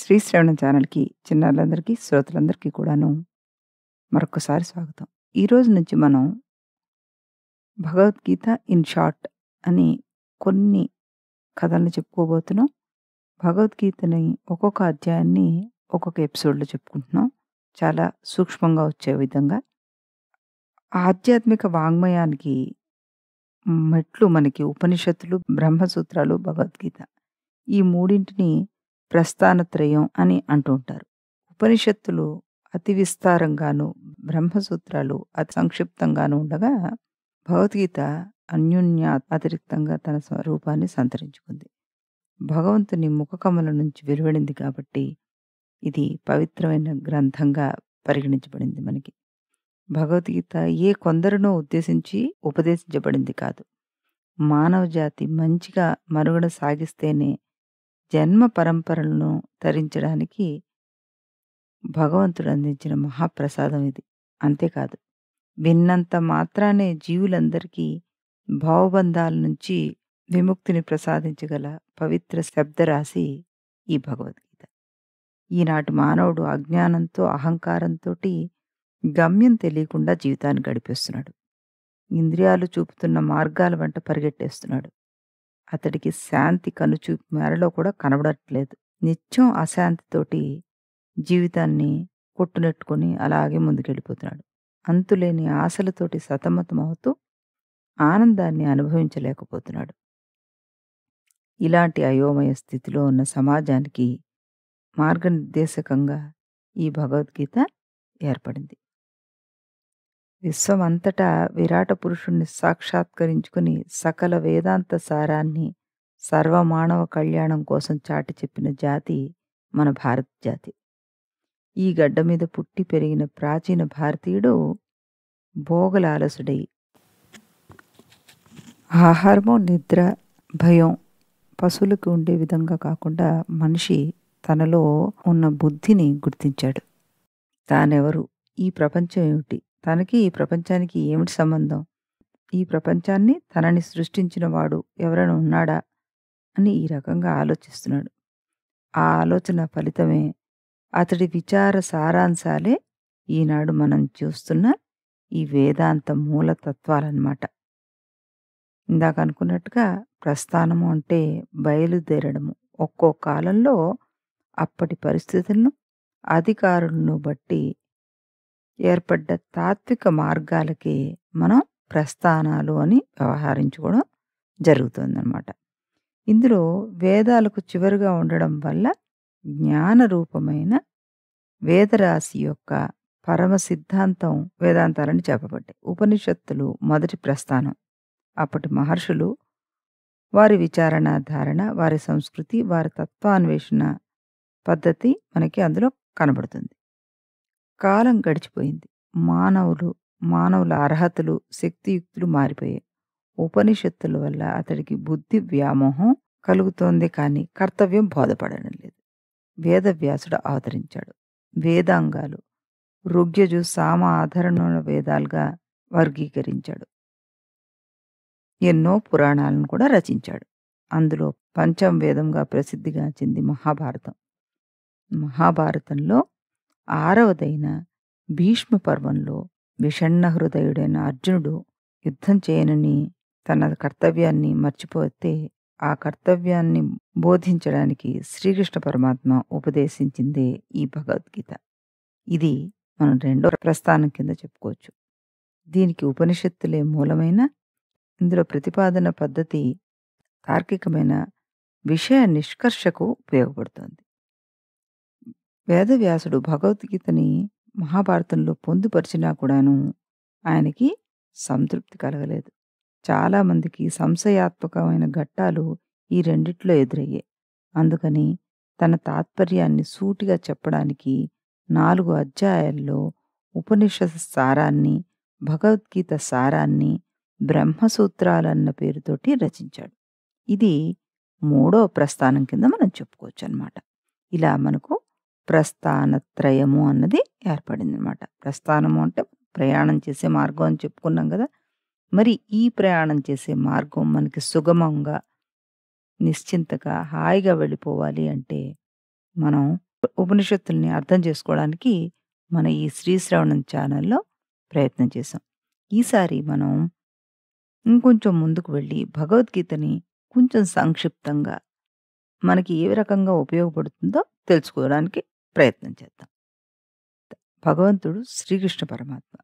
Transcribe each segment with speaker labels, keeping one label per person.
Speaker 1: శ్రీశ్రవణ ఛానల్కి చిన్నారులందరికీ శ్రోతలందరికీ కూడాను మరొకసారి స్వాగతం ఈరోజు నుంచి మనం భగవద్గీత ఇన్ షార్ట్ అని కొన్ని కథలను చెప్పుకోబోతున్నాం భగవద్గీతని ఒక్కొక్క అధ్యాయాన్ని ఒక్కొక్క ఎపిసోడ్లో చెప్పుకుంటున్నాం చాలా సూక్ష్మంగా వచ్చే విధంగా ఆధ్యాత్మిక వాంగ్మయానికి మెట్లు మనకి ఉపనిషత్తులు బ్రహ్మసూత్రాలు భగవద్గీత ఈ మూడింటిని ప్రస్థానత్రయం అని అంటూ ఉంటారు ఉపనిషత్తులు అతి విస్తారంగాను బ్రహ్మసూత్రాలు అతి సంక్షిప్తంగాను ఉండగా భగవద్గీత అన్యోన్య అతిరిక్తంగా తన స్వరూపాన్ని సంతరించుకుంది భగవంతుని ముఖకమల నుంచి వెలువడింది కాబట్టి ఇది పవిత్రమైన గ్రంథంగా పరిగణించబడింది మనకి భగవద్గీత ఏ కొందరినో ఉద్దేశించి ఉపదేశించబడింది కాదు మానవ జాతి మంచిగా మరుగడ సాగిస్తేనే జన్మ పరంపరలను తరించడానికి భగవంతుడు అందించిన మహాప్రసాదం ఇది అంతేకాదు విన్నంత మాత్రానే జీవులందరికీ భావబంధాల నుంచి విముక్తిని ప్రసాదించగల పవిత్ర శబ్దరాశి ఈ భగవద్గీత ఈనాటి మానవుడు అజ్ఞానంతో అహంకారంతో గమ్యం తెలియకుండా జీవితాన్ని గడిపేస్తున్నాడు ఇంద్రియాలు చూపుతున్న మార్గాల వెంట పరిగెట్టేస్తున్నాడు అతడికి శాంతి కనుచూపు మేరలో కూడా కనబడట్లేదు నిత్యం అశాంతితోటి జీవితాన్ని కొట్టునెట్టుకుని అలాగే ముందుకెళ్ళిపోతున్నాడు అంతులేని ఆశలతోటి సతమతమవుతూ ఆనందాన్ని అనుభవించలేకపోతున్నాడు ఇలాంటి అయోమయ స్థితిలో ఉన్న సమాజానికి మార్గనిర్దేశకంగా ఈ భగవద్గీత ఏర్పడింది విశ్వమంతటా విరాట పురుషుణ్ణి సాక్షాత్కరించుకుని సకల వేదాంత సారాన్ని సర్వమానవ కళ్యాణం కోసం చాటి చెప్పిన జాతి మన భారత జాతి ఈ గడ్డ మీద పుట్టి పెరిగిన ప్రాచీన భారతీయుడు భోగలాలసుడై ఆహారము నిద్ర భయం పశువులకు ఉండే విధంగా కాకుండా మనిషి తనలో ఉన్న బుద్ధిని గుర్తించాడు తానెవరు ఈ ప్రపంచం ఏమిటి తనకి ఈ ప్రపంచానికి ఏమిటి సంబంధం ఈ ప్రపంచాన్ని తనని సృష్టించిన వాడు ఎవరైనా ఉన్నాడా అని ఈ రకంగా ఆలోచిస్తున్నాడు ఆ ఆలోచన ఫలితమే అతడి విచార సారాంశాలే ఈనాడు మనం చూస్తున్న ఈ వేదాంత మూల ఇందాక అనుకున్నట్టుగా ప్రస్థానము అంటే బయలుదేరడము ఒక్కో కాలంలో అప్పటి పరిస్థితులను అధికారులను బట్టి ఏర్పడ్డ తాత్విక మార్గాలకి మనం ప్రస్థానాలు అని వ్యవహరించుకోవడం జరుగుతుందన్నమాట ఇందులో వేదాలకు చివరిగా ఉండడం వల్ల జ్ఞాన రూపమైన వేదరాశి యొక్క పరమ సిద్ధాంతం వేదాంతాలని చెప్పబడ్డాయి ఉపనిషత్తులు మొదటి ప్రస్థానం అప్పటి మహర్షులు వారి విచారణ ధారణ వారి సంస్కృతి వారి తత్వాన్వేషణ పద్ధతి మనకి అందులో కనబడుతుంది కాలం గడిచిపోయింది మానవులు మానవుల అర్హతలు శక్తియుక్తులు మారిపోయాయి ఉపనిషత్తుల వల్ల అతడికి బుద్ధి వ్యామోహం కలుగుతోంది కానీ కర్తవ్యం బోధపడడం లేదు వేదవ్యాసుడు అవతరించాడు వేదాంగాలు రుగ్యజు సామ ఆధారణ వేదాలుగా వర్గీకరించాడు ఎన్నో పురాణాలను కూడా రచించాడు అందులో పంచం వేదంగా చెంది మహాభారతం మహాభారతంలో ఆరవదైన భీష్మ పర్వంలో విషణ్ణ హృదయుడైన అర్జునుడు యుద్ధం చేయనని తన కర్తవ్యాన్ని మర్చిపోతే ఆ కర్తవ్యాన్ని బోధించడానికి శ్రీకృష్ణ పరమాత్మ ఉపదేశించిందే ఈ భగవద్గీత ఇది మనం రెండో ప్రస్థానం కింద చెప్పుకోవచ్చు దీనికి ఉపనిషత్తులే మూలమైన ఇందులో ప్రతిపాదన పద్ధతి తార్కికమైన విషయ నిష్కర్షకు ఉపయోగపడుతుంది వేదవ్యాసుడు భగవద్గీతని మహాభారతంలో పొందుపరిచినా కూడాను ఆయనకి సంతృప్తి కలగలేదు చాలామందికి సంశయాత్మకమైన ఘట్టాలు ఈ రెండిట్లో ఎదురయ్యాయి అందుకని తన తాత్పర్యాన్ని సూటిగా చెప్పడానికి నాలుగు అధ్యాయాల్లో ఉపనిషత్ సారాన్ని భగవద్గీత సారాన్ని బ్రహ్మసూత్రాలన్న పేరుతోటి రచించాడు ఇది మూడో ప్రస్థానం కింద మనం చెప్పుకోవచ్చు అనమాట ఇలా మనకు ప్రస్థానత్రయము అన్నది ఏర్పడింది అనమాట ప్రస్థానము అంటే ప్రయాణం చేసే మార్గం అని చెప్పుకున్నాం కదా మరి ఈ ప్రయాణం చేసే మార్గం మనకి సుగమంగా నిశ్చింతగా హాయిగా వెళ్ళిపోవాలి అంటే మనం ఉపనిషత్తుల్ని అర్థం చేసుకోవడానికి మన ఈ శ్రీశ్రవణం ఛానల్లో ప్రయత్నం చేసాం ఈసారి మనం ఇంకొంచెం ముందుకు వెళ్ళి భగవద్గీతని కొంచెం సంక్షిప్తంగా మనకి ఏ రకంగా ఉపయోగపడుతుందో తెలుసుకోవడానికి ప్రయత్నం చేద్దాం భగవంతుడు శ్రీకృష్ణ పరమాత్మ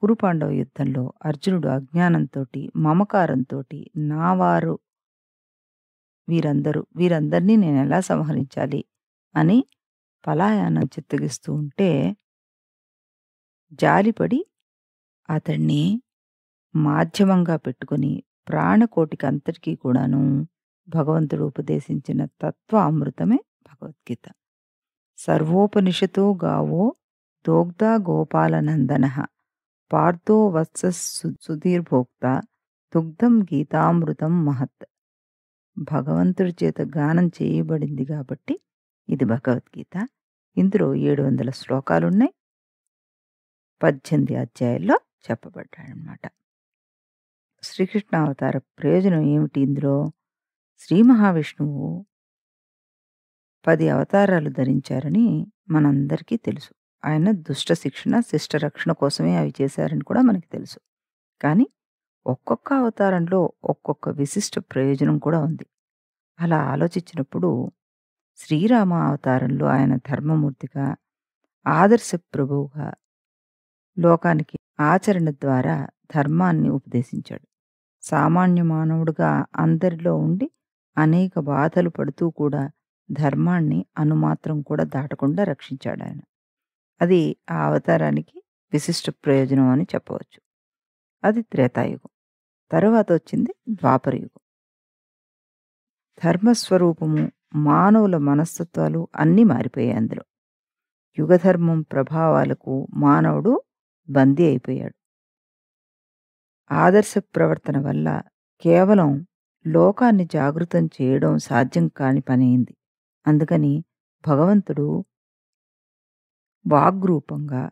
Speaker 1: కురు పాండవ యుద్ధంలో అర్జునుడు అజ్ఞానంతో మమకారంతో నా వారు వీరందరూ వీరందరినీ నేను ఎలా సంహరించాలి అని పలాయానం చిత్తగిస్తూ ఉంటే జాలిపడి అతన్ని మాధ్యమంగా పెట్టుకుని ప్రాణకోటికి అంతటికీ కూడాను భగవంతుడు ఉపదేశించిన తత్వ అమృతమే భగవద్గీత సర్వోపనిషతో గావో దోగ్ధా గోపాలనందన పార్థో వత్సస్ సుధీర్భోక్త దుగ్ధం గీతామృతం మహత్ భగవంతుడి చేత గానం చేయబడింది కాబట్టి ఇది భగవద్గీత ఇందులో ఏడు వందల శ్లోకాలున్నాయి పద్దెనిమిది అధ్యాయుల్లో చెప్పబడ్డాడనమాట శ్రీకృష్ణావతార ప్రయోజనం ఏమిటి ఇందులో శ్రీ మహావిష్ణువు పది అవతారాలు ధరించారని మనందరికీ తెలుసు ఆయన దుష్ట శిక్షణ శిష్ట రక్షణ కోసమే అవి చేశారని కూడా మనకి తెలుసు కానీ ఒక్కొక్క అవతారంలో ఒక్కొక్క విశిష్ట ప్రయోజనం కూడా ఉంది అలా ఆలోచించినప్పుడు శ్రీరామ అవతారంలో ఆయన ధర్మమూర్తిగా ఆదర్శ ప్రభువుగా లోకానికి ఆచరణ ద్వారా ధర్మాన్ని ఉపదేశించాడు సామాన్య మానవుడిగా అందరిలో ఉండి అనేక బాధలు పడుతూ కూడా ధర్మాన్ని అనుమాత్రం కూడా దాటకుండా రక్షించాడు ఆయన అది ఆ అవతారానికి విశిష్ట ప్రయోజనం అని చెప్పవచ్చు అది త్రేతాయుగం తరువాత వచ్చింది ద్వాపరయుగం ధర్మస్వరూపము మానవుల మనస్తత్వాలు అన్నీ మారిపోయాయి అందులో యుగధర్మం ప్రభావాలకు మానవుడు బందీ అయిపోయాడు ఆదర్శ ప్రవర్తన వల్ల కేవలం లోకాన్ని జాగృతం చేయడం సాధ్యం కాని పని అయింది అందుకని భగవంతుడు వాగ్రూపంగా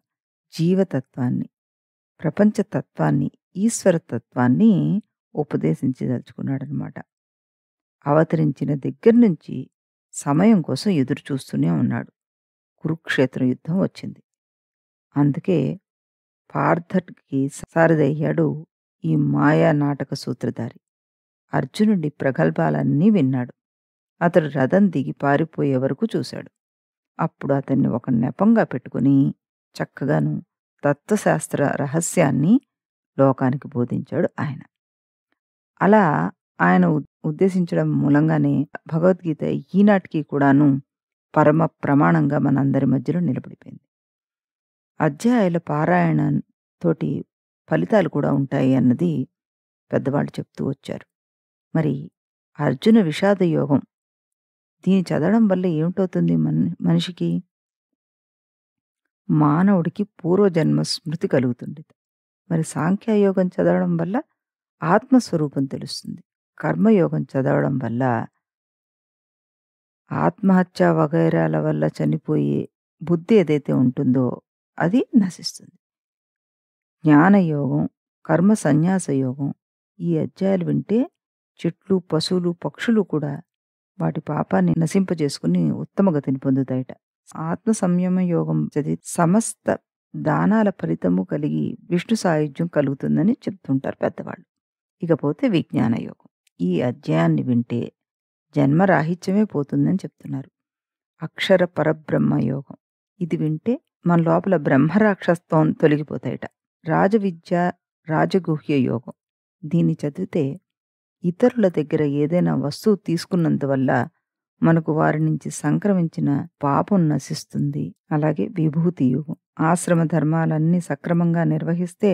Speaker 1: జీవతత్వాన్ని ప్రపంచతత్వాన్ని ఈశ్వరతత్వాన్ని ఉపదేశించదలుచుకున్నాడు అనమాట అవతరించిన దగ్గర నుంచి సమయం కోసం ఎదురు చూస్తూనే ఉన్నాడు కురుక్షేత్ర యుద్ధం వచ్చింది అందుకే పార్థకి సారథయ్యాడు ఈ మాయా నాటక సూత్రధారి అర్జునుడి ప్రగల్భాలన్నీ విన్నాడు అతడు రథం దిగి పారిపోయే వరకు చూశాడు అప్పుడు అతన్ని ఒక నెపంగా పెట్టుకుని చక్కగాను తత్వశాస్త్ర రహస్యాన్ని లోకానికి బోధించాడు ఆయన అలా ఆయన ఉద్దేశించడం మూలంగానే భగవద్గీత ఈనాటికి కూడాను పరమ ప్రమాణంగా మనందరి మధ్యలో నిలబడిపోయింది అధ్యాయుల పారాయణ తోటి ఫలితాలు కూడా ఉంటాయి అన్నది పెద్దవాళ్ళు చెప్తూ వచ్చారు మరి అర్జున విషాద యోగం దీన్ని చదవడం వల్ల ఏమిటవుతుంది మన మనిషికి మానవుడికి పూర్వజన్మ స్మృతి కలుగుతుంది మరి సాంఖ్యయోగం చదవడం వల్ల ఆత్మస్వరూపం తెలుస్తుంది కర్మయోగం చదవడం వల్ల ఆత్మహత్య వగైరాల వల్ల చనిపోయే బుద్ధి ఏదైతే ఉంటుందో అది నశిస్తుంది జ్ఞానయోగం కర్మ సన్యాస యోగం ఈ అధ్యాయాలు వింటే చెట్లు పశువులు పక్షులు కూడా వాటి పాపాన్ని నశింపజేసుకుని ఉత్తమగతిని పొందుతాయట ఆత్మ సంయమ యోగం చదివి సమస్త దానాల ఫలితము కలిగి విష్ణు సాయుధ్యం కలుగుతుందని చెప్తుంటారు పెద్దవాళ్ళు ఇకపోతే విజ్ఞాన యోగం ఈ అధ్యాయాన్ని వింటే జన్మరాహిత్యమే పోతుందని చెప్తున్నారు అక్షర పరబ్రహ్మ యోగం ఇది వింటే మన లోపల బ్రహ్మరాక్షస్త్వం తొలగిపోతాయట రాజవిద్య రాజగుహ్య యోగం దీన్ని చదివితే ఇతరుల దగ్గర ఏదైనా వస్తువు తీసుకున్నందు వల్ల మనకు వారి నుంచి సంక్రమించిన పాపం నశిస్తుంది అలాగే విభూతి యుగం ఆశ్రమ ధర్మాలన్నీ సక్రమంగా నిర్వహిస్తే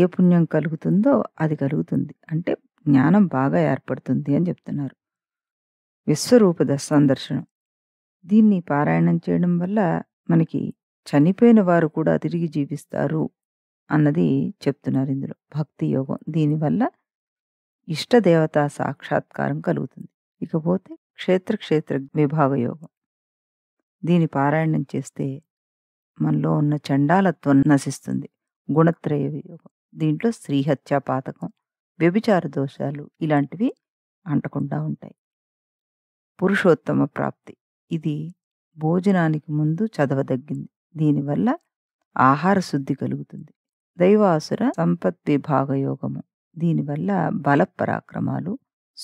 Speaker 1: ఏ పుణ్యం కలుగుతుందో అది కలుగుతుంది అంటే జ్ఞానం బాగా ఏర్పడుతుంది అని చెప్తున్నారు విశ్వరూప సందర్శనం దీన్ని పారాయణం చేయడం వల్ల మనకి చనిపోయిన వారు కూడా తిరిగి జీవిస్తారు అన్నది చెప్తున్నారు ఇందులో భక్తి యోగం దీనివల్ల ఇష్టదేవత సాక్షాత్కారం కలుగుతుంది ఇకపోతే క్షేత్ర విభాగ యోగం దీని పారాయణం చేస్తే మనలో ఉన్న చండాలత్వం నశిస్తుంది గుణత్రయ వియోగం దీంట్లో స్త్రీహత్య పాతకం వ్యభిచార దోషాలు ఇలాంటివి అంటకుండా ఉంటాయి పురుషోత్తమ ప్రాప్తి ఇది భోజనానికి ముందు చదవదగ్గింది దీనివల్ల ఆహార శుద్ధి కలుగుతుంది దైవాసుర సంపత్ విభాగ యోగము దీనివల్ల బలపరాక్రమాలు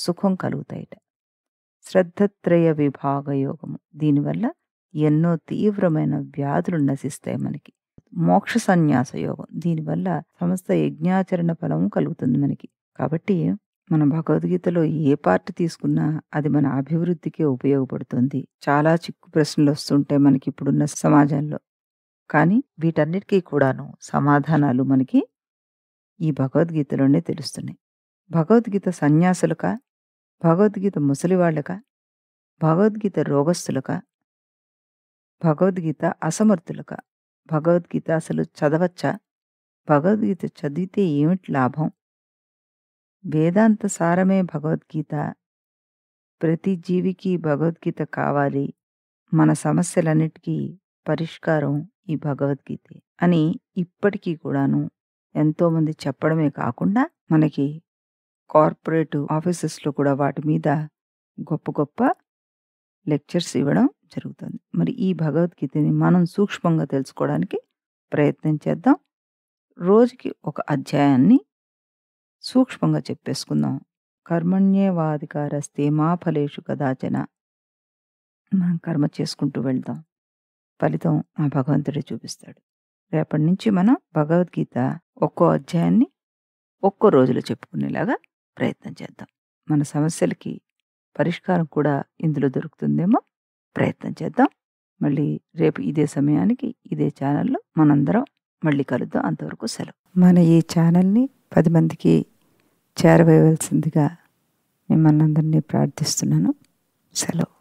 Speaker 1: సుఖం కలుగుతాయిట శ్రద్ధత్రయ విభాగయోగము దీనివల్ల ఎన్నో తీవ్రమైన వ్యాధులు నశిస్తాయి మనకి మోక్ష సన్యాస యోగం దీనివల్ల సమస్త యజ్ఞాచరణ ఫలం కలుగుతుంది మనకి కాబట్టి మన భగవద్గీతలో ఏ పార్ట్ తీసుకున్నా అది మన అభివృద్ధికే ఉపయోగపడుతుంది చాలా చిక్కు ప్రశ్నలు వస్తుంటాయి మనకి ఇప్పుడున్న సమాజంలో కానీ వీటన్నిటికీ కూడాను సమాధానాలు మనకి ఈ భగవద్గీతలోనే తెలుస్తున్నాయి భగవద్గీత సన్యాసులక భగవద్గీత ముసలివాళ్ళక భగవద్గీత రోగస్తులక భగవద్గీత అసమర్థులక భగవద్గీత అసలు చదవచ్చా భగవద్గీత చదివితే ఏమిటి లాభం వేదాంత సారమే భగవద్గీత ప్రతి జీవికి భగవద్గీత కావాలి మన సమస్యలన్నిటికీ పరిష్కారం ఈ భగవద్గీతే అని ఇప్పటికీ కూడాను ఎంతోమంది చెప్పడమే కాకుండా మనకి కార్పొరేట్ ఆఫీసెస్లో కూడా వాటి మీద గొప్ప గొప్ప లెక్చర్స్ ఇవ్వడం జరుగుతుంది మరి ఈ భగవద్గీతని మనం సూక్ష్మంగా తెలుసుకోవడానికి ప్రయత్నం చేద్దాం రోజుకి ఒక అధ్యాయాన్ని సూక్ష్మంగా చెప్పేసుకుందాం కర్మణ్యేవాధికారస్తే మా ఫలేషు కదాచన మనం కర్మ చేసుకుంటూ వెళ్దాం ఫలితం ఆ భగవంతుడే చూపిస్తాడు రేపటి నుంచి మనం భగవద్గీత ఒక్కో అధ్యాయాన్ని ఒక్కో రోజులో చెప్పుకునేలాగా ప్రయత్నం చేద్దాం మన సమస్యలకి పరిష్కారం కూడా ఇందులో దొరుకుతుందేమో ప్రయత్నం చేద్దాం మళ్ళీ రేపు ఇదే సమయానికి ఇదే ఛానల్లో మనందరం మళ్ళీ కలుద్దాం అంతవరకు సెలవు మన ఈ ఛానల్ని పది మందికి చేరవేయవలసిందిగా మిమ్మల్ని అందరినీ ప్రార్థిస్తున్నాను సెలవు